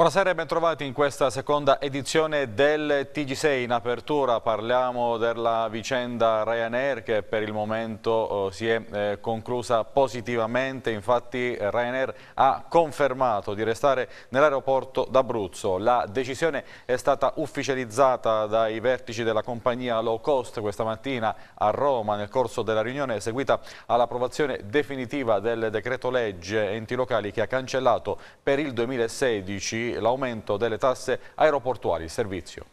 Buonasera e bentrovati in questa seconda edizione del TG6. In apertura parliamo della vicenda Ryanair che per il momento eh, si è eh, conclusa positivamente. Infatti Ryanair ha confermato di restare nell'aeroporto d'Abruzzo. La decisione è stata ufficializzata dai vertici della compagnia low cost questa mattina a Roma nel corso della riunione seguita all'approvazione definitiva del decreto legge enti locali che ha cancellato per il 2016 l'aumento delle tasse aeroportuali. Servizio.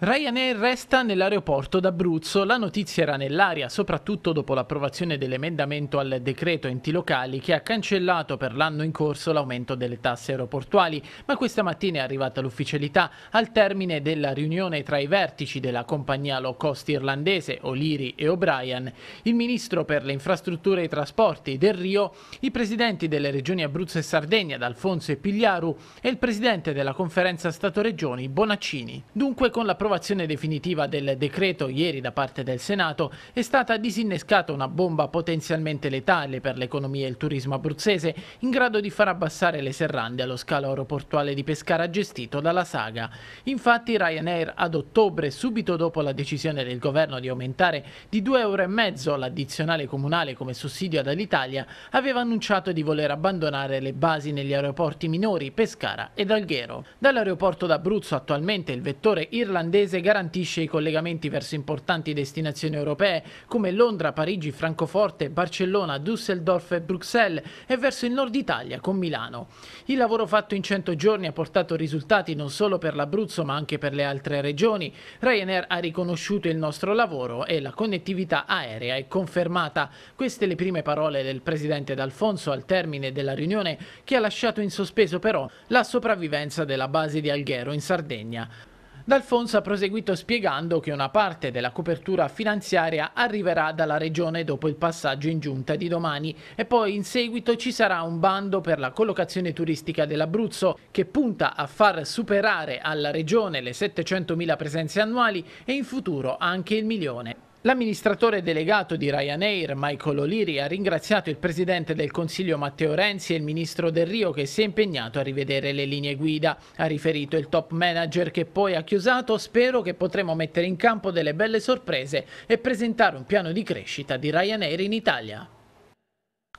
Ryanair resta nell'aeroporto d'Abruzzo. La notizia era nell'aria, soprattutto dopo l'approvazione dell'emendamento al decreto enti locali che ha cancellato per l'anno in corso l'aumento delle tasse aeroportuali. Ma questa mattina è arrivata l'ufficialità al termine della riunione tra i vertici della compagnia low cost irlandese O'Leary e O'Brien, il ministro per le infrastrutture e i trasporti del Rio, i presidenti delle regioni Abruzzo e Sardegna D'Alfonso e Pigliaru e il presidente della conferenza Stato-Regioni Bonaccini. Dunque con l'approvazione l'approvazione definitiva del decreto ieri da parte del Senato è stata disinnescata una bomba potenzialmente letale per l'economia e il turismo abruzzese in grado di far abbassare le serrande allo scalo aeroportuale di Pescara gestito dalla Saga. Infatti Ryanair ad ottobre, subito dopo la decisione del governo di aumentare di 2,5 euro l'addizionale comunale come sussidio ad aveva annunciato di voler abbandonare le basi negli aeroporti minori Pescara ed Alghero. Dall'aeroporto d'Abruzzo attualmente il vettore irlandese olandese garantisce i collegamenti verso importanti destinazioni europee come Londra, Parigi, Francoforte, Barcellona, Düsseldorf e Bruxelles e verso il nord Italia con Milano. Il lavoro fatto in 100 giorni ha portato risultati non solo per l'Abruzzo ma anche per le altre regioni. Ryanair ha riconosciuto il nostro lavoro e la connettività aerea è confermata. Queste le prime parole del presidente D'Alfonso al termine della riunione che ha lasciato in sospeso però la sopravvivenza della base di Alghero in Sardegna. D'Alfonso ha proseguito spiegando che una parte della copertura finanziaria arriverà dalla Regione dopo il passaggio in giunta di domani e poi in seguito ci sarà un bando per la collocazione turistica dell'Abruzzo che punta a far superare alla Regione le 700.000 presenze annuali e in futuro anche il milione. L'amministratore delegato di Ryanair, Michael O'Leary, ha ringraziato il presidente del Consiglio Matteo Renzi e il ministro Del Rio che si è impegnato a rivedere le linee guida. Ha riferito il top manager che poi ha chiusato, spero che potremo mettere in campo delle belle sorprese e presentare un piano di crescita di Ryanair in Italia.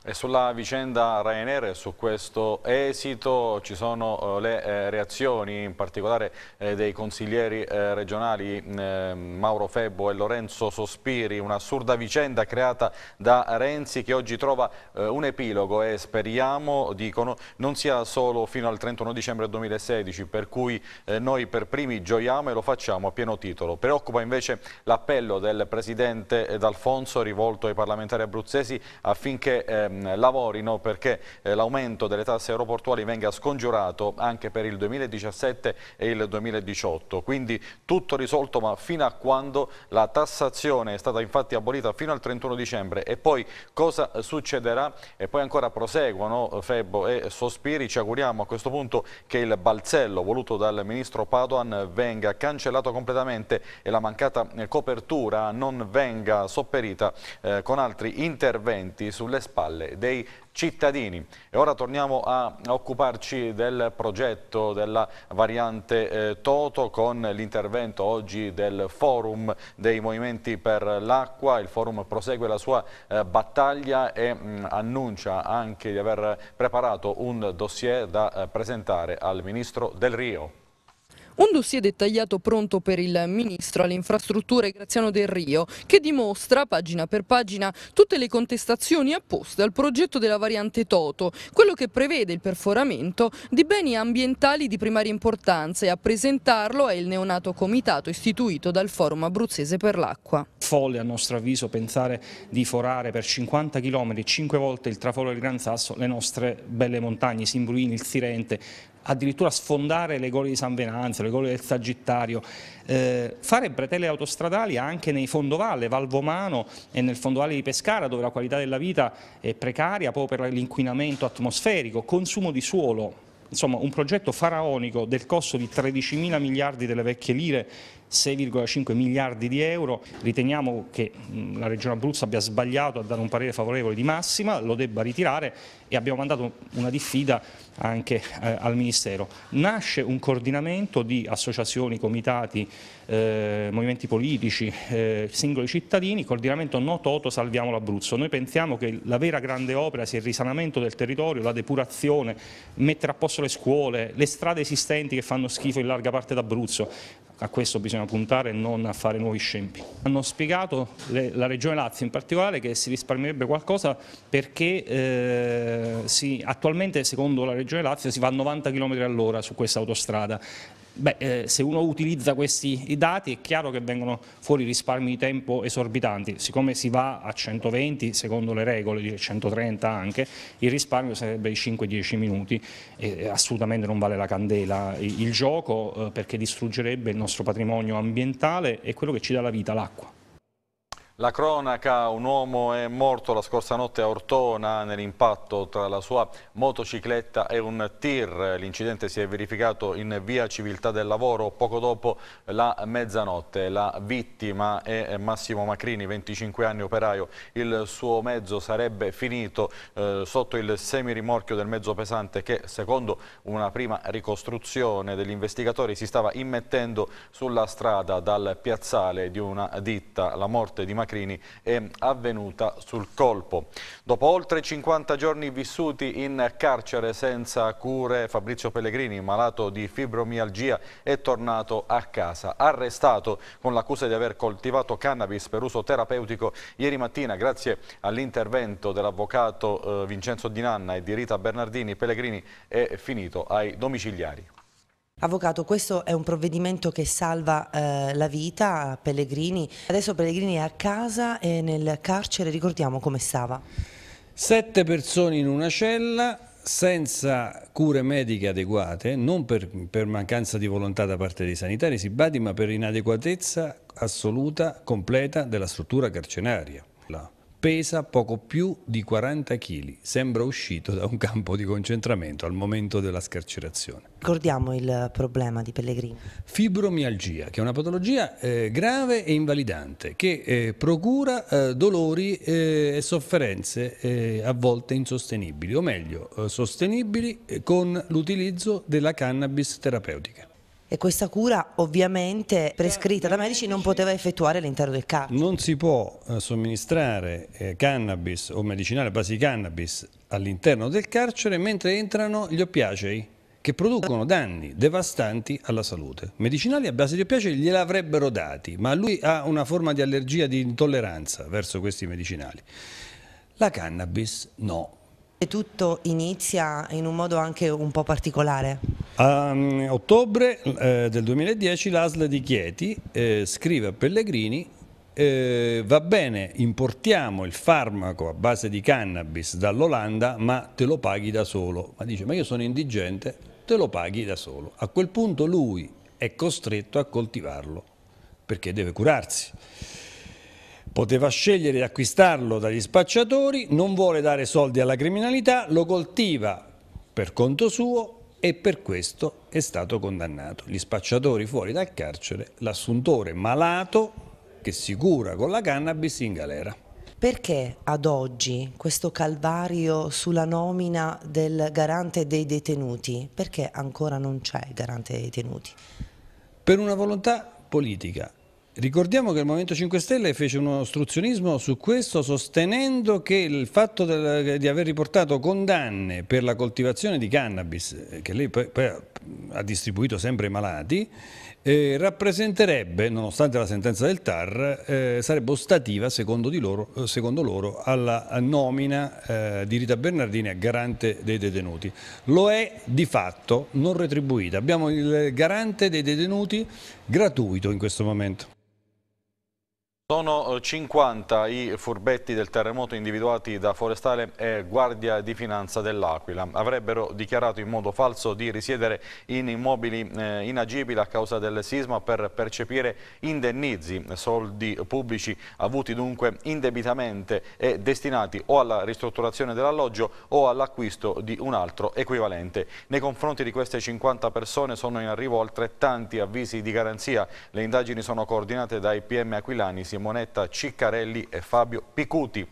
E sulla vicenda Ryanair e su questo esito ci sono eh, le eh, reazioni in particolare eh, dei consiglieri regionali mm, Mauro Febbo e Lorenzo Sospiri, un'assurda vicenda creata da Renzi che oggi trova un epilogo e speriamo, dicono, non sia solo fino al 31 dicembre 2016 per cui noi per primi gioiamo e lo facciamo a pieno titolo. Preoccupa invece l'appello del Presidente D'Alfonso rivolto ai parlamentari abruzzesi affinché Ehm, lavorino perché eh, l'aumento delle tasse aeroportuali venga scongiurato anche per il 2017 e il 2018. Quindi tutto risolto ma fino a quando la tassazione è stata infatti abolita fino al 31 dicembre e poi cosa succederà? E poi ancora proseguono eh, Febbo e Sospiri, ci auguriamo a questo punto che il balzello voluto dal ministro Padoan venga cancellato completamente e la mancata eh, copertura non venga sopperita eh, con altri interventi sulle spalle valle dei cittadini. E ora torniamo a occuparci del progetto della variante eh, Toto con l'intervento oggi del forum dei movimenti per l'acqua. Il forum prosegue la sua eh, battaglia e mh, mm, annuncia anche di aver preparato un dossier da eh, presentare al ministro Del Rio. Un dossier dettagliato pronto per il Ministro alle infrastrutture Graziano Del Rio che dimostra, pagina per pagina, tutte le contestazioni apposte al progetto della variante Toto, quello che prevede il perforamento di beni ambientali di primaria importanza e a presentarlo è il neonato comitato istituito dal Forum Abruzzese per l'Acqua. Folle a nostro avviso pensare di forare per 50 km, 5 volte il traforo del Gran Sasso, le nostre belle montagne, i Simbruini, il Sirente, addirittura sfondare le gole di San Venanzio, le gole del Sagittario, eh, fare bretelle autostradali anche nei fondovalle, Valvomano e nel fondovalle di Pescara dove la qualità della vita è precaria proprio per l'inquinamento atmosferico, consumo di suolo, insomma un progetto faraonico del costo di 13 mila miliardi delle vecchie lire 6,5 miliardi di euro. Riteniamo che la Regione Abruzzo abbia sbagliato a dare un parere favorevole di massima, lo debba ritirare e abbiamo mandato una diffida anche eh, al Ministero. Nasce un coordinamento di associazioni, comitati, eh, movimenti politici, eh, singoli cittadini, coordinamento no toto salviamo l'Abruzzo. Noi pensiamo che la vera grande opera sia il risanamento del territorio, la depurazione, mettere a posto le scuole, le strade esistenti che fanno schifo in larga parte d'Abruzzo a questo bisogna puntare e non a fare nuovi scempi. Hanno spiegato le, la Regione Lazio in particolare che si risparmierebbe qualcosa perché eh, si, attualmente secondo la Regione Lazio si va a 90 km all'ora su questa autostrada, Beh, eh, se uno utilizza questi dati è chiaro che vengono fuori risparmi di tempo esorbitanti, siccome si va a 120 secondo le regole, 130 anche, il risparmio sarebbe di 5-10 minuti e eh, assolutamente non vale la candela il gioco eh, perché distruggerebbe il nostro patrimonio ambientale e quello che ci dà la vita, l'acqua. La cronaca, un uomo è morto la scorsa notte a Ortona nell'impatto tra la sua motocicletta e un tir. L'incidente si è verificato in via Civiltà del Lavoro poco dopo la mezzanotte. La vittima è Massimo Macrini, 25 anni operaio. Il suo mezzo sarebbe finito eh, sotto il semirimorchio del mezzo pesante che, secondo una prima ricostruzione degli investigatori, si stava immettendo sulla strada dal piazzale di una ditta. La morte di Macrini Macrini è avvenuta sul colpo. Dopo oltre 50 giorni vissuti in carcere senza cure, Fabrizio Pellegrini, malato di fibromialgia, è tornato a casa. Arrestato con l'accusa di aver coltivato cannabis per uso terapeutico ieri mattina, grazie all'intervento dell'avvocato eh, Vincenzo Di Nanna e di Rita Bernardini, Pellegrini è finito ai domiciliari. Avvocato, questo è un provvedimento che salva eh, la vita a Pellegrini. Adesso Pellegrini è a casa e nel carcere, ricordiamo come stava. Sette persone in una cella senza cure mediche adeguate, non per, per mancanza di volontà da parte dei sanitari, si badi, ma per inadeguatezza assoluta, completa della struttura carceraria. La pesa poco più di 40 kg, sembra uscito da un campo di concentramento al momento della scarcerazione. Ricordiamo il problema di Pellegrini. Fibromialgia, che è una patologia eh, grave e invalidante che eh, procura eh, dolori eh, e sofferenze eh, a volte insostenibili, o meglio, eh, sostenibili con l'utilizzo della cannabis terapeutica e questa cura ovviamente certo. prescritta da medici non poteva effettuare all'interno del carcere. Non si può eh, somministrare eh, cannabis o medicinale a base di cannabis all'interno del carcere mentre entrano gli oppiacei che producono danni devastanti alla salute. Medicinali a base di oppiacei gliel'avrebbero dati, ma lui ha una forma di allergia, di intolleranza verso questi medicinali. La cannabis no. Tutto inizia in un modo anche un po' particolare. A ehm, ottobre eh, del 2010 l'ASL di Chieti eh, scrive a Pellegrini eh, va bene, importiamo il farmaco a base di cannabis dall'Olanda ma te lo paghi da solo. Ma dice ma io sono indigente, te lo paghi da solo. A quel punto lui è costretto a coltivarlo perché deve curarsi. Poteva scegliere di acquistarlo dagli spacciatori, non vuole dare soldi alla criminalità, lo coltiva per conto suo e per questo è stato condannato. Gli spacciatori fuori dal carcere, l'assuntore malato che si cura con la cannabis in galera. Perché ad oggi questo calvario sulla nomina del garante dei detenuti? Perché ancora non c'è il garante dei detenuti? Per una volontà politica Ricordiamo che il Movimento 5 Stelle fece uno ostruzionismo su questo sostenendo che il fatto del, di aver riportato condanne per la coltivazione di cannabis, eh, che lei poi, poi ha distribuito sempre ai malati, eh, rappresenterebbe, nonostante la sentenza del TAR, eh, sarebbe ostativa secondo loro, eh, secondo, loro, alla nomina eh, di Rita Bernardini a garante dei detenuti. Lo è di fatto non retribuita. Abbiamo il garante dei detenuti gratuito in questo momento. Sono 50 eh, i furbetti del terremoto individuati da Forestale e Guardia di Finanza dell'Aquila. Avrebbero dichiarato in modo falso di risiedere in immobili eh, inagibili a causa del sisma per percepire indennizi, soldi pubblici avuti dunque indebitamente e destinati o alla ristrutturazione dell'alloggio o all'acquisto di un altro equivalente. Nei confronti di queste 50 persone sono in arrivo altrettanti avvisi di garanzia. Le indagini sono coordinate dai PM aquilani Simonetta Ciccarelli e Fabio Picuti.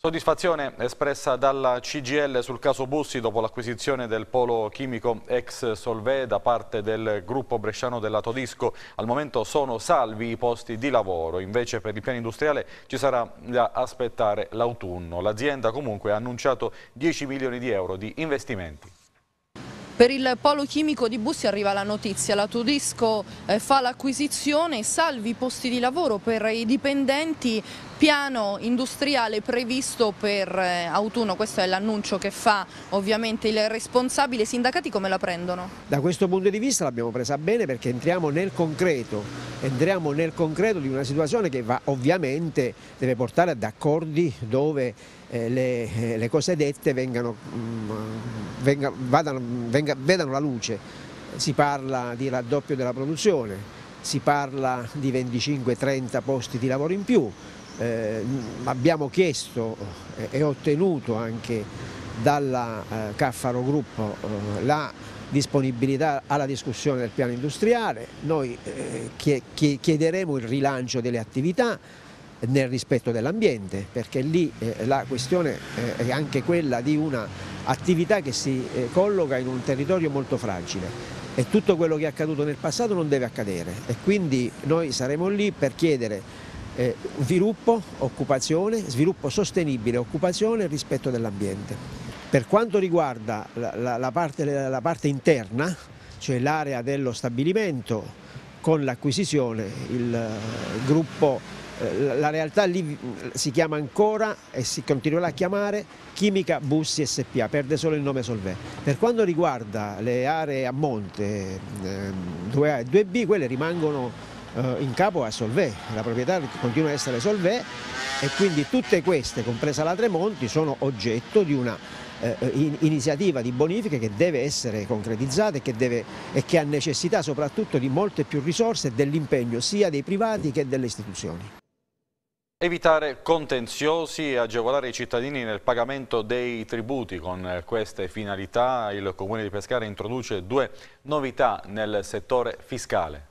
Soddisfazione espressa dalla CGL sul caso Bussi dopo l'acquisizione del polo chimico ex Solvè da parte del gruppo bresciano del lato disco. Al momento sono salvi i posti di lavoro, invece per il piano industriale ci sarà da aspettare l'autunno. L'azienda comunque ha annunciato 10 milioni di euro di investimenti. Per il polo chimico di Bussi arriva la notizia, la Tudisco eh, fa l'acquisizione, salvi i posti di lavoro per i dipendenti piano industriale previsto per eh, autunno, questo è l'annuncio che fa ovviamente il responsabile, i sindacati come la prendono? Da questo punto di vista l'abbiamo presa bene perché entriamo nel concreto, entriamo nel concreto di una situazione che va, ovviamente deve portare ad accordi dove eh, le, eh, le, cose dette vengano, mh, mm, venga, vadano, venga, vedano la luce. Si parla di raddoppio della produzione, si parla di 25-30 posti di lavoro in più, eh, abbiamo chiesto eh, e ottenuto anche dalla eh, Caffaro Gruppo eh, la disponibilità alla discussione del piano industriale, noi eh, chiederemo il rilancio delle attività nel rispetto dell'ambiente perché lì eh, la questione è anche quella di un'attività che si colloca in un territorio molto fragile e tutto quello che è accaduto nel passato non deve accadere e quindi noi saremo lì per chiedere eh, sviluppo, occupazione, sviluppo sostenibile, occupazione e rispetto dell'ambiente. Per quanto riguarda la, la, la, parte, la parte, interna, cioè l'area dello stabilimento, con l'acquisizione il eh, gruppo eh, la realtà lì mm, si chiama ancora e si continuerà a chiamare Chimica Bussi SPA, perde solo il nome Solvè. Per quanto riguarda le aree a monte 2A ehm, e 2B, quelle rimangono eh, in capo a Solvè, la proprietà continua a essere Solvè e quindi tutte queste, compresa la Tremonti, sono oggetto di una eh, eh iniziativa di bonifica che deve essere concretizzata e che, deve, e che ha necessità soprattutto di molte più risorse e dell'impegno sia dei privati che delle istituzioni. Evitare contenziosi e agevolare i cittadini nel pagamento dei tributi. Con queste finalità il Comune di Pescara introduce due novità nel settore fiscale.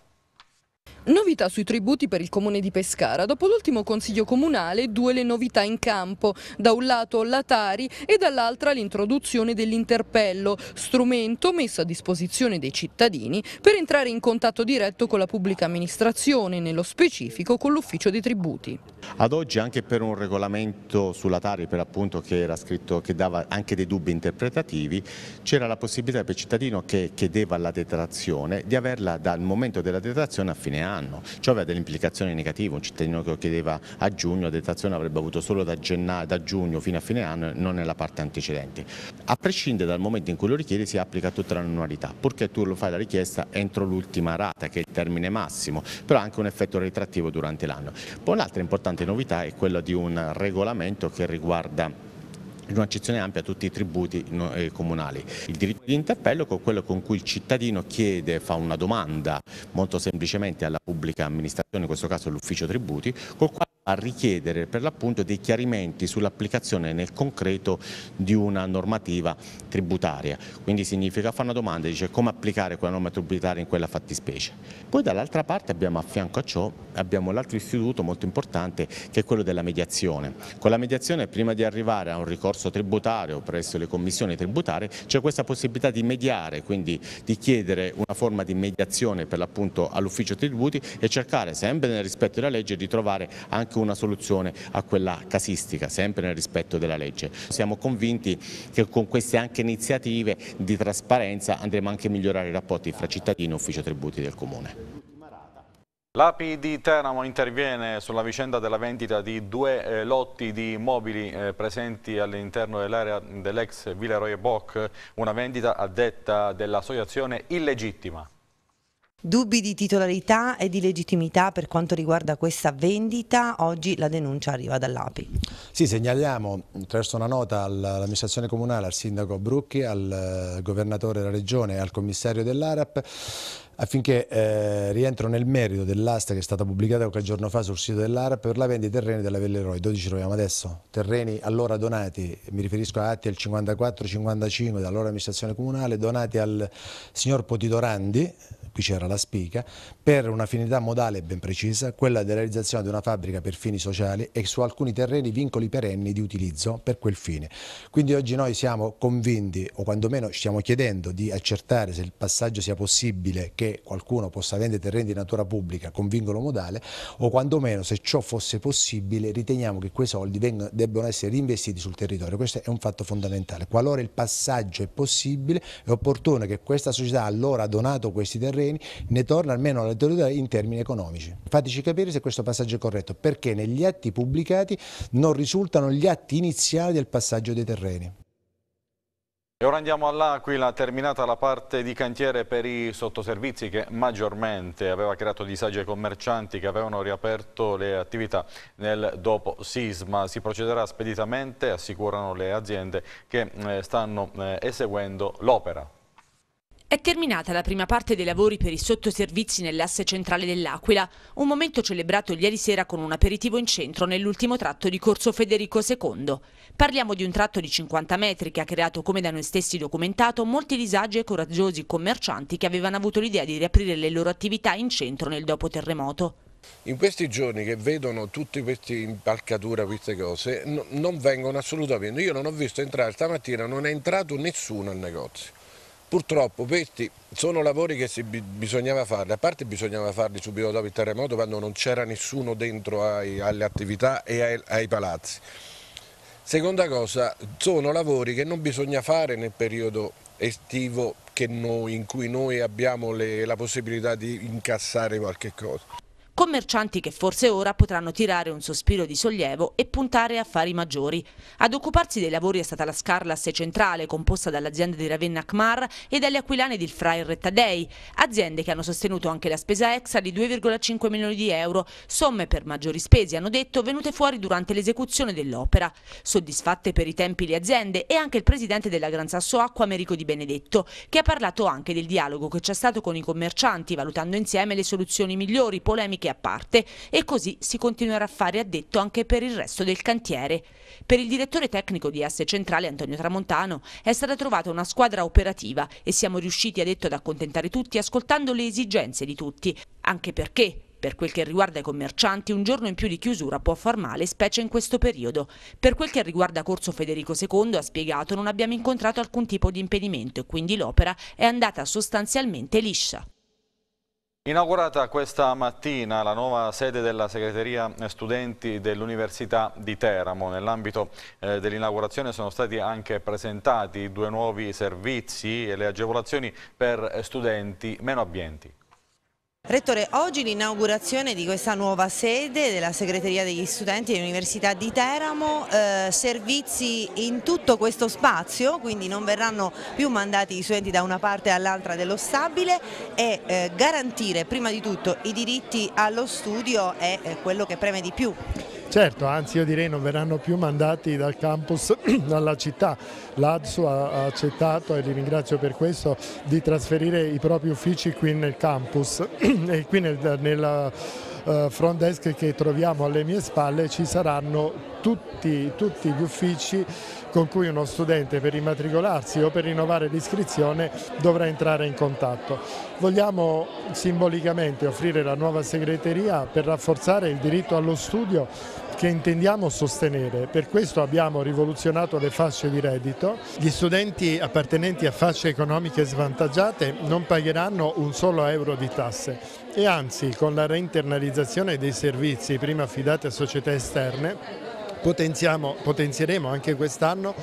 Novità sui tributi per il comune di Pescara. Dopo l'ultimo consiglio comunale, due le novità in campo. Da un lato l'Atari e dall'altra l'introduzione dell'interpello, strumento messo a disposizione dei cittadini per entrare in contatto diretto con la pubblica amministrazione, nello specifico con l'ufficio dei tributi. Ad oggi anche per un regolamento sull'Atari, per appunto che era scritto che dava anche dei dubbi interpretativi, c'era la possibilità per il cittadino che chiedeva la detrazione di averla dal momento della detrazione a fine anno anno. Ciò aveva delle implicazioni negative, un cittadino che chiedeva a giugno la detrazione avrebbe avuto solo da, gennaio, da giugno fino a fine anno e non nella parte antecedente. A prescindere dal momento in cui lo richiedi si applica tutta l'annualità, purché tu lo fai la richiesta entro l'ultima rata che è il termine massimo, però ha anche un effetto retrattivo durante l'anno. Poi l'altra importante novità è quella di un regolamento che riguarda in un'accezione ampia a tutti i tributi eh, comunali. Il diritto di interpello è quello con cui il cittadino chiede, fa una domanda molto semplicemente alla pubblica amministrazione, in questo caso all'ufficio tributi, col quale a richiedere per l'appunto dei chiarimenti sull'applicazione nel concreto di una normativa tributaria. Quindi significa fare una domanda, dice come applicare quella norma tributaria in quella fattispecie. Poi dall'altra parte abbiamo a fianco a ciò l'altro istituto molto importante che è quello della mediazione. Con la mediazione prima di arrivare a un ricorso tributario presso le commissioni tributarie c'è questa possibilità di mediare, quindi di chiedere una forma di mediazione per l'appunto all'ufficio tributi e cercare sempre nel rispetto della legge di trovare anche anche una soluzione a quella casistica, sempre nel rispetto della legge. Siamo convinti che con queste anche iniziative di trasparenza andremo anche a migliorare i rapporti fra cittadini e ufficio tributi del Comune. L'API di Teramo interviene sulla vicenda della vendita di due eh, lotti di immobili eh, presenti all'interno dell'area dell'ex Villa Roye Bock, una vendita a detta dell'associazione illegittima. Dubbi di titolarità e di legittimità per quanto riguarda questa vendita, oggi la denuncia arriva dall'API. Sì, segnaliamo attraverso una nota all'amministrazione comunale, al sindaco Brucchi, al eh, governatore della regione e al commissario dell'ARAP affinché eh, rientro nel merito dell'asta che è stata pubblicata qualche giorno fa sul sito dell'ARAP per la vendita dei terreni della Velleroi, 12 troviamo adesso, terreni allora donati, mi riferisco a atti del 54-55 dall'ora amministrazione comunale, donati al signor Potidorandi, qui c'era la spica, per una un'affinità modale ben precisa, quella della realizzazione di una fabbrica per fini sociali e su alcuni terreni vincoli perenni di utilizzo per quel fine. Quindi oggi noi siamo convinti, o quantomeno stiamo chiedendo di accertare se il passaggio sia possibile che qualcuno possa vendere terreni di natura pubblica con vincolo modale, o quantomeno se ciò fosse possibile riteniamo che quei soldi debbano essere reinvestiti sul territorio. Questo è un fatto fondamentale. Qualora il passaggio è possibile, è opportuno che questa società allora ha donato questi terreni terreni, ne torna almeno alla teoria in termini economici. Fateci capire se questo passaggio è corretto, perché negli atti pubblicati non risultano gli atti iniziali del passaggio dei terreni. E ora andiamo all'Aquila, terminata la parte di cantiere per i sottoservizi che maggiormente aveva creato disagi ai commercianti che avevano riaperto le attività nel dopo sisma. Si procederà speditamente, assicurano le aziende che eh, stanno eh, eseguendo l'opera. È terminata la prima parte dei lavori per i sottoservizi nell'asse centrale dell'Aquila, un momento celebrato ieri sera con un aperitivo in centro nell'ultimo tratto di Corso Federico II. Parliamo di un tratto di 50 metri che ha creato, come da noi stessi documentato, molti disagi e coraggiosi commercianti che avevano avuto l'idea di riaprire le loro attività in centro nel dopo terremoto. In questi giorni che vedono tutte queste impalcature, queste cose, non vengono assolutamente. Io non ho visto entrare stamattina, non è entrato nessuno al negozio Purtroppo questi sono lavori che bisognava farli, a parte bisognava farli subito dopo il terremoto quando non c'era nessuno dentro ai, alle attività e ai, ai, palazzi. Seconda cosa, sono lavori che non bisogna fare nel periodo estivo noi, in cui noi abbiamo le, la possibilità di incassare qualche cosa commercianti che forse ora potranno tirare un sospiro di sollievo e puntare a affari maggiori. Ad occuparsi dei lavori è stata la Scarlas Centrale, composta dall'azienda di Ravenna Akmar e dalle aquilane del Frair Rettadei, aziende che hanno sostenuto anche la spesa extra di 2,5 milioni di euro, somme per maggiori spese, hanno detto, venute fuori durante l'esecuzione dell'opera. Soddisfatte per i tempi le aziende e anche il presidente della Gran Sasso Acqua, Americo Di Benedetto, che ha parlato anche del dialogo che c'è stato con i commercianti, valutando insieme le soluzioni migliori, polemiche a parte e così si continuerà a fare a detto anche per il resto del cantiere. Per il direttore tecnico di S Centrale Antonio Tramontano è stata trovata una squadra operativa e siamo riusciti a detto ad accontentare tutti ascoltando le esigenze di tutti, anche perché per quel che riguarda i commercianti, un giorno in più di chiusura può far male, specie in questo periodo. Per quel che riguarda Corso Federico II, ha spiegato, non abbiamo incontrato alcun tipo di impedimento e quindi l'opera è andata sostanzialmente liscia. Inaugurata questa mattina la nuova sede della segreteria studenti dell'Università di Teramo. Nell'ambito eh, dell'inaugurazione sono stati anche presentati due nuovi servizi e le agevolazioni per studenti meno abbienti. Rettore, oggi l'inaugurazione di questa nuova sede della Segreteria degli Studenti dell'Università di Teramo, eh, servizi in tutto questo spazio, quindi non verranno più mandati gli studenti da una parte all'altra dello stabile e eh, garantire prima di tutto i diritti allo studio è eh, quello che preme di più. Certo, anzi io direi non verranno più mandati dal campus alla città. L'Adsu ha accettato, e li ringrazio per questo, di trasferire i propri uffici qui nel campus e qui nel, nella eh, front desk che troviamo alle mie spalle ci saranno tutti, tutti gli uffici con cui uno studente per immatricolarsi o per rinnovare l'iscrizione dovrà entrare in contatto. Vogliamo simbolicamente offrire la nuova segreteria per rafforzare il diritto allo studio che intendiamo sostenere. Per questo abbiamo rivoluzionato le fasce di reddito. Gli studenti appartenenti a fasce economiche svantaggiate non pagheranno un solo euro di tasse e anzi con la reinternalizzazione dei servizi prima affidati a società esterne potenzieremo anche quest'anno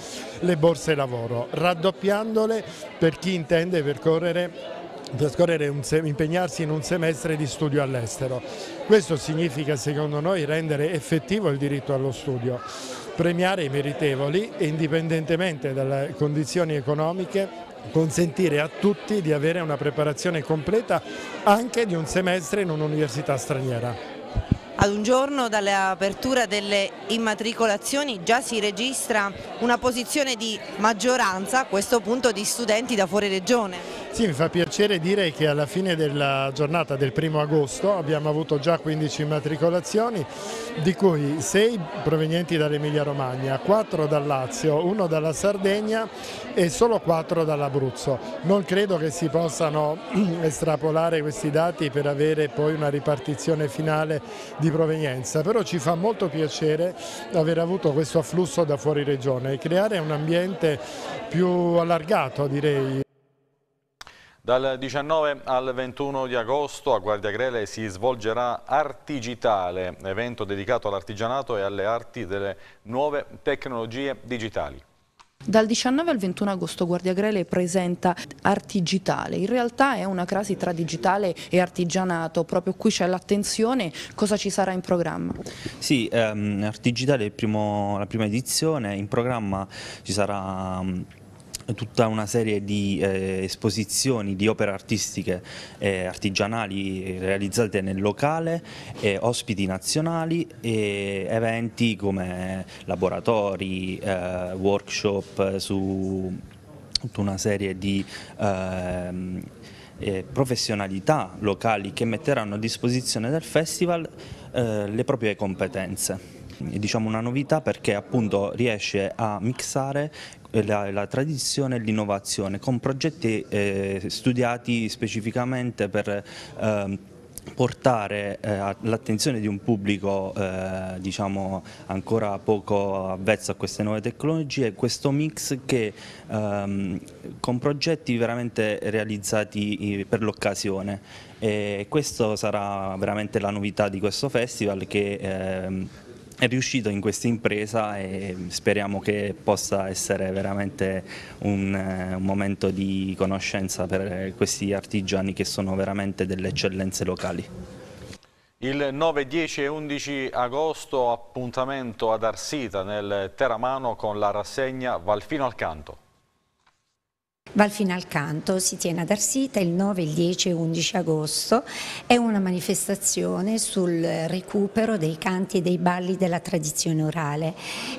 le borse lavoro, raddoppiandole per chi intende percorrere trascorrere impegnarsi in un semestre di studio all'estero. Questo significa secondo noi rendere effettivo il diritto allo studio, premiare i meritevoli e indipendentemente dalle condizioni economiche consentire a tutti di avere una preparazione completa anche di un semestre in un'università straniera. Ad un giorno dall'apertura delle immatricolazioni già si registra una posizione di maggioranza, a questo punto, di studenti da fuori regione. Sì, mi fa piacere dire che alla fine della giornata del primo agosto abbiamo avuto già 15 immatricolazioni, di cui 6 provenienti dall'Emilia Romagna, 4 dal Lazio, 1 dalla Sardegna e solo 4 dall'Abruzzo. Non credo che si possano estrapolare questi dati per avere poi una ripartizione finale di provenienza, però ci fa molto piacere aver avuto questo afflusso da fuori regione e creare un ambiente più allargato direi dal 19 al 21 di agosto a Guardia Grele si svolgerà Artigitale, evento dedicato all'artigianato e alle arti delle nuove tecnologie digitali. Dal 19 al 21 agosto Guardia Grele presenta Artigitale, in realtà è una crasi tra digitale e artigianato, proprio qui c'è l'attenzione, cosa ci sarà in programma? Sì, ehm, Artigitale è primo, la prima edizione, in programma ci sarà... Ehm, tutta una serie di eh, esposizioni di opere artistiche eh, artigianali realizzate nel locale, eh, ospiti nazionali e eventi come laboratori, eh, workshop su tutta una serie di ehm, eh, professionalità locali che metteranno a disposizione del festival eh, le proprie competenze. È, diciamo una novità perché appunto riesce a mixare eh, la, la tradizione e l'innovazione con progetti eh, studiati specificamente per eh, portare eh, all'attenzione di un pubblico eh, diciamo ancora poco avvezzo a queste nuove tecnologie questo mix che ehm, con progetti veramente realizzati per l'occasione e questo sarà veramente la novità di questo festival che ehm, è riuscito in questa impresa e speriamo che possa essere veramente un, eh, un, momento di conoscenza per questi artigiani che sono veramente delle eccellenze locali. Il 9, 10 e 11 agosto appuntamento ad Arsita nel Teramano con la rassegna Valfino al Canto. Valfina al canto si tiene ad Arsita il 9, il 10 e 11 agosto, è una manifestazione sul recupero dei canti e dei balli della tradizione orale.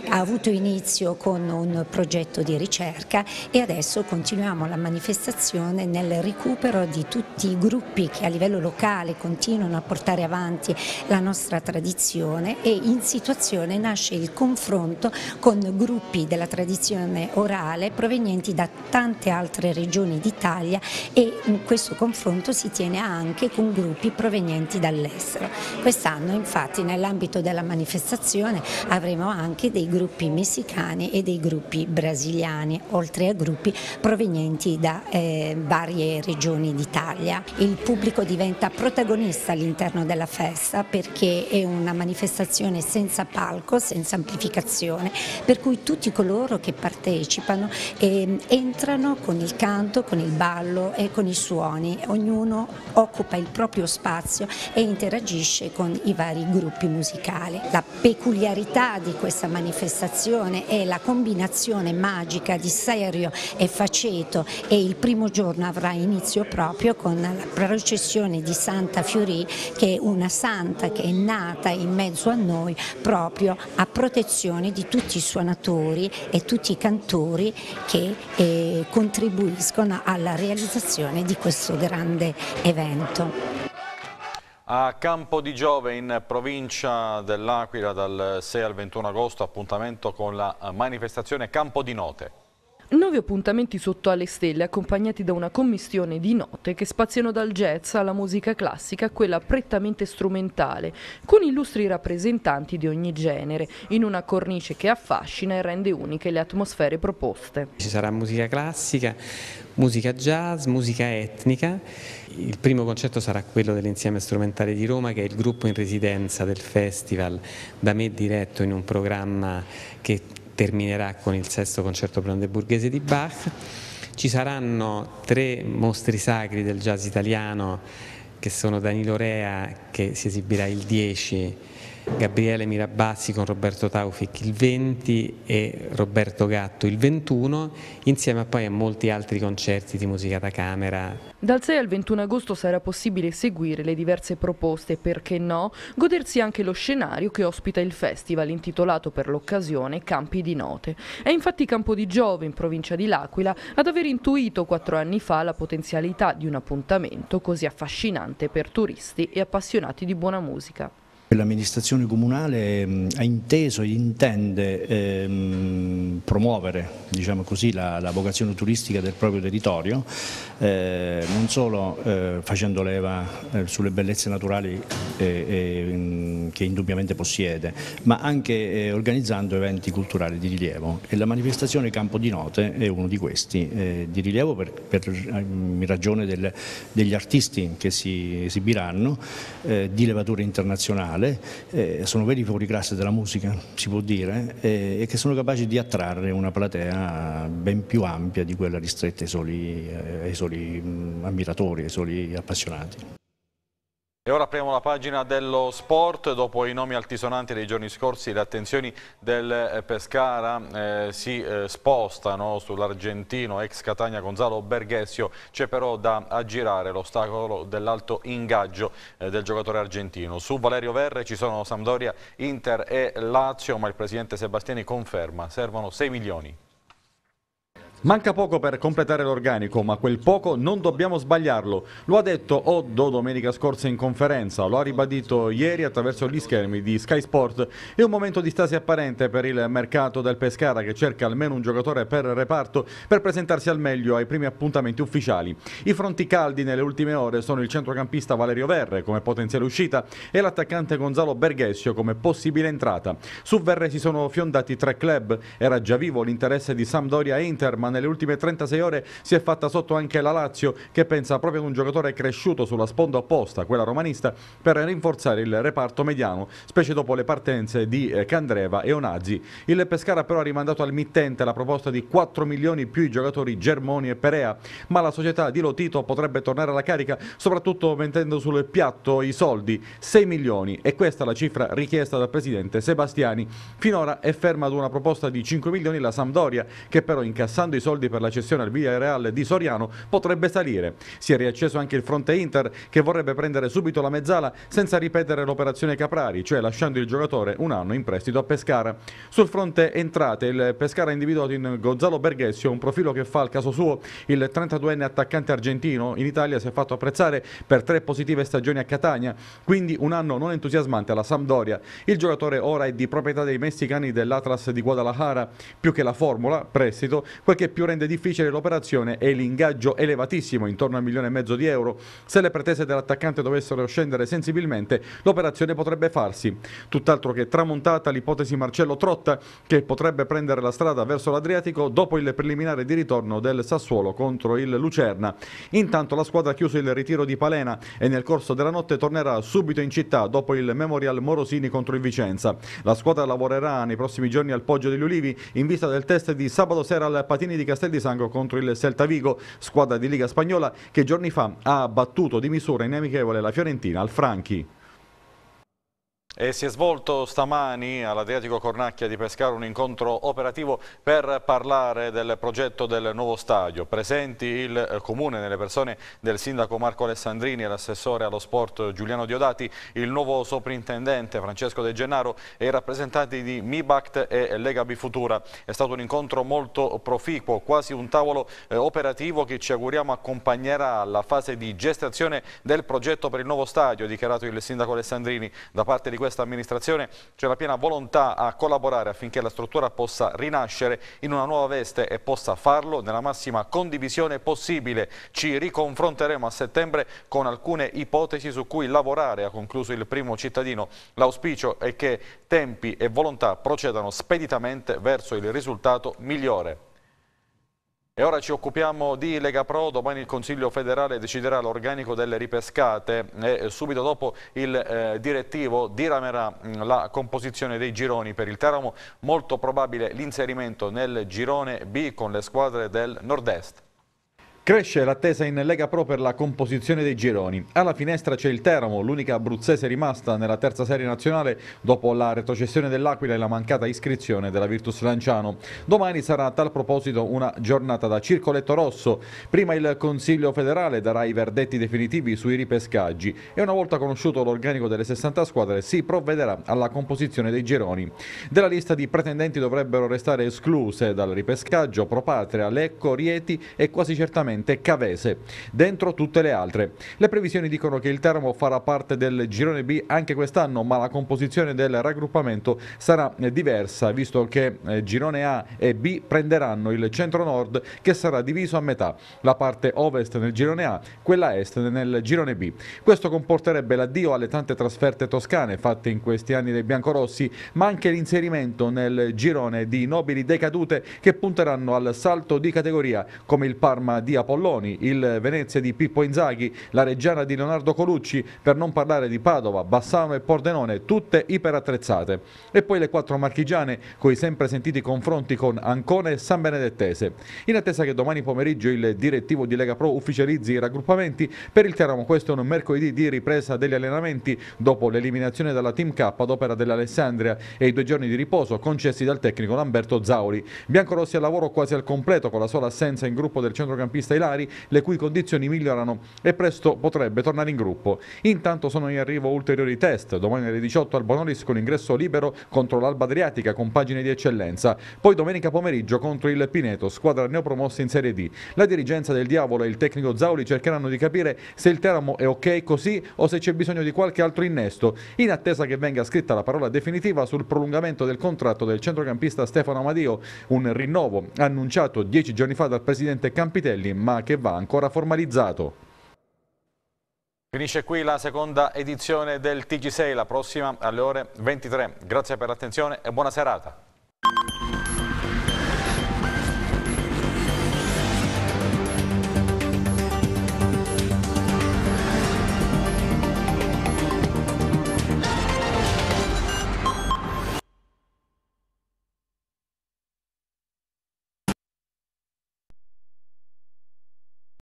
Ha avuto inizio con un progetto di ricerca e adesso continuiamo la manifestazione nel recupero di tutti i gruppi che a livello locale continuano a portare avanti la nostra tradizione e in situazione nasce il confronto con gruppi della tradizione orale provenienti da tante altre altre regioni d'Italia e questo confronto si tiene anche con gruppi provenienti dall'estero. Quest'anno infatti nell'ambito della manifestazione avremo anche dei gruppi messicani e dei gruppi brasiliani, oltre a gruppi provenienti da eh, varie regioni d'Italia. Il pubblico diventa protagonista all'interno della festa perché è una manifestazione senza palco, senza amplificazione, per cui tutti coloro che partecipano eh, entrano con il canto, con il ballo e con i suoni. Ognuno occupa il proprio spazio e interagisce con i vari gruppi musicali. La peculiarità di questa manifestazione è la combinazione magica di Serio e Faceto e il primo giorno avrà inizio proprio con la processione di Santa Fiorì che è una santa che è nata in mezzo a noi proprio a protezione di tutti i suonatori e tutti i cantori che eh, continuano contribuiscono alla realizzazione di questo grande evento. A Campo di Giove in provincia dell'Aquila dal 6 al 21 agosto appuntamento con la manifestazione Campo di Note. Nove appuntamenti sotto alle stelle accompagnati da una commissione di note che spaziano dal jazz alla musica classica a quella prettamente strumentale, con illustri rappresentanti di ogni genere, in una cornice che affascina e rende uniche le atmosfere proposte. Ci sarà musica classica, musica jazz, musica etnica. Il primo concerto sarà quello dell'Insieme Strumentale di Roma, che è il gruppo in residenza del festival, da me diretto in un programma che terminerà con il sesto concerto brandeburghese di Bach. Ci saranno tre mostri sacri del jazz italiano che sono Danilo Rea che si esibirà il 10 Gabriele Mirabassi con Roberto Taufic il 20 e Roberto Gatto il 21, insieme a poi a molti altri concerti di musica da camera. Dal 6 al 21 agosto sarà possibile seguire le diverse proposte e perché no, godersi anche lo scenario che ospita il festival intitolato per l'occasione Campi di Note. È infatti Campo di Giove in provincia di L'Aquila ad aver intuito quattro anni fa la potenzialità di un appuntamento così affascinante per turisti e appassionati di buona musica l'amministrazione comunale ehm, ha inteso e intende ehm, promuovere diciamo così, la, la, vocazione turistica del proprio territorio, eh, non solo eh, facendo leva eh, sulle bellezze naturali mm, che indubbiamente possiede, ma anche organizzando eventi culturali di rilievo e la manifestazione Campo di Note è uno di questi di rilievo per, per in ragione del, degli artisti che si esibiranno di levatura internazionale musicale, eh, sono veri fuori classe della musica, si può dire, eh, e che sono capaci di attrarre una platea ben più ampia di quella ristretta ai soli, eh, ai soli mm, ammiratori, ai soli appassionati. E ora apriamo la pagina dello sport, dopo i nomi altisonanti dei giorni scorsi le attenzioni del eh, Pescara eh, si eh, spostano sull'argentino ex Catania Gonzalo Berghessio, c'è però da aggirare l'ostacolo dell'alto ingaggio eh, del giocatore argentino. Su Valerio Verre ci sono Sampdoria, Inter e Lazio, ma il presidente Sebastiani conferma, servono 6 milioni. Manca poco per completare l'organico, ma quel poco non dobbiamo sbagliarlo. Lo ha detto Oddo domenica scorsa in conferenza, lo ha ribadito ieri attraverso gli schermi di Sky Sport. È un momento di stasi apparente per il mercato del Pescara che cerca almeno un giocatore per reparto per presentarsi al meglio ai primi appuntamenti ufficiali. I fronti caldi nelle ultime ore sono il centrocampista Valerio Verre come potenziale uscita e l'attaccante Gonzalo Berghessio come possibile entrata. Su Verre si sono fiondati tre club, era già vivo l'interesse di Sampdoria e Inter, ma nelle ultime 36 ore si è fatta sotto anche la Lazio che pensa proprio ad un giocatore cresciuto sulla sponda opposta, quella romanista, per rinforzare il reparto mediano, specie dopo le partenze di Candreva eh, e Onazzi. Il Pescara però ha rimandato al mittente la proposta di 4 milioni più i giocatori Germoni e Perea, ma la società di Lotito potrebbe tornare alla carica soprattutto mettendo sul piatto i soldi, 6 milioni e questa è la cifra richiesta dal presidente Sebastiani. Finora è ferma ad una proposta di 5 milioni la Sampdoria che però incassando i soldi per la cessione al Villarreal di Soriano potrebbe salire. Si è riacceso anche il fronte Inter che vorrebbe prendere subito la mezzala senza ripetere l'operazione Caprari, cioè lasciando il giocatore un anno in prestito a Pescara. Sul fronte entrate il Pescara ha individuato in Gonzalo Berghessio un profilo che fa al caso suo il 32enne attaccante argentino. In Italia si è fatto apprezzare per tre positive stagioni a Catania, quindi un anno non entusiasmante alla Sampdoria. Il giocatore ora è di proprietà dei messicani dell'Atlas di Guadalajara, più che la formula, prestito, quel che che più rende difficile l'operazione è l'ingaggio elevatissimo, intorno al milione e mezzo di euro. Se le pretese dell'attaccante dovessero scendere sensibilmente, l'operazione potrebbe farsi. Tutt'altro che tramontata l'ipotesi Marcello Trotta, che potrebbe prendere la strada verso l'Adriatico dopo il preliminare di ritorno del Sassuolo contro il Lucerna. Intanto la squadra ha chiuso il ritiro di Palena e nel corso della notte tornerà subito in città dopo il Memorial Morosini contro il Vicenza. La squadra lavorerà nei prossimi giorni al Poggio degli Ulivi in vista del test di sabato sera al Patini di Castel di Sango contro il Celta Vigo, squadra di Liga Spagnola che giorni fa ha battuto di misura inamichevole la Fiorentina al Franchi. E si è svolto stamani all'Adriatico Cornacchia di Pescara un incontro operativo per parlare del progetto del nuovo stadio. Presenti il Comune nelle persone del Sindaco Marco Alessandrini e l'assessore allo sport Giuliano Diodati, il nuovo soprintendente Francesco De Gennaro e i rappresentanti di Mibact e Lega Bifutura. È stato un incontro molto proficuo, quasi un tavolo eh, operativo che ci auguriamo accompagnerà alla fase di gestazione del progetto per il nuovo stadio, dichiarato il Sindaco Alessandrini da parte di questo questa amministrazione c'è la piena volontà a collaborare affinché la struttura possa rinascere in una nuova veste e possa farlo nella massima condivisione possibile. Ci riconfronteremo a settembre con alcune ipotesi su cui lavorare, ha concluso il primo cittadino. L'auspicio è che tempi e volontà procedano speditamente verso il risultato migliore. E ora ci occupiamo di Lega Pro, domani il Consiglio federale deciderà l'organico delle ripescate e eh, subito dopo il eh, direttivo diramerà mm, la composizione dei gironi per il Teramo, molto probabile l'inserimento nel girone B con le squadre del nord-est. Cresce l'attesa in Lega Pro per la composizione dei gironi. Alla finestra c'è il Teramo, l'unica abruzzese rimasta nella terza serie nazionale dopo la retrocessione dell'Aquila e la mancata iscrizione della Virtus Lanciano. Domani sarà a tal proposito una giornata da circoletto rosso. Prima il Consiglio federale darà i verdetti definitivi sui ripescaggi e una volta conosciuto l'organico delle 60 squadre si provvederà alla composizione dei gironi. Della lista di pretendenti dovrebbero restare escluse dal ripescaggio Pro Patria, Lecco, Rieti e quasi certamente esclusivamente Cavese, dentro tutte le altre. Le previsioni dicono che il Teramo farà parte del girone B anche quest'anno, ma la composizione del raggruppamento sarà diversa, visto che eh, girone A e B prenderanno il centro-nord che sarà diviso a metà, la parte ovest nel girone A, quella est nel girone B. Questo comporterebbe l'addio alle tante trasferte toscane fatte in questi anni dai biancorossi, ma anche l'inserimento nel girone di nobili decadute che punteranno al salto di categoria come il Parma di Apollo Polloni, il Venezia di Pippo Inzaghi, la Reggiana di Leonardo Colucci, per non parlare di Padova, Bassano e Pordenone, tutte iperattrezzate. E poi le quattro marchigiane, coi sempre sentiti confronti con Ancona e San Benedettese. In attesa che domani pomeriggio il direttivo di Lega Pro ufficializzi i raggruppamenti, per il Teramo questo è un mercoledì di ripresa degli allenamenti dopo l'eliminazione dalla Team K ad opera dell'Alessandria e i due giorni di riposo concessi dal tecnico Lamberto Zauri. Biancorossi al lavoro quasi al completo con la sola assenza in gruppo del centrocampista Teilari, le cui condizioni migliorano e presto potrebbe tornare in gruppo. Intanto sono in arrivo ulteriori test, domani alle 18 al Bonolis con ingresso libero contro l'Alba Adriatica con pagine di eccellenza, poi domenica pomeriggio contro il Pineto, squadra neopromossa in Serie D. La dirigenza del Diavolo e il tecnico Zauli cercheranno di capire se il Teramo è ok così o se c'è bisogno di qualche altro innesto, in attesa che venga scritta la parola definitiva sul prolungamento del contratto del centrocampista Stefano Amadio, un rinnovo annunciato dieci giorni fa dal presidente Campitelli, ma che va ancora formalizzato. Finisce qui la seconda edizione del TG6, la prossima alle ore 23. Grazie per l'attenzione e buona serata.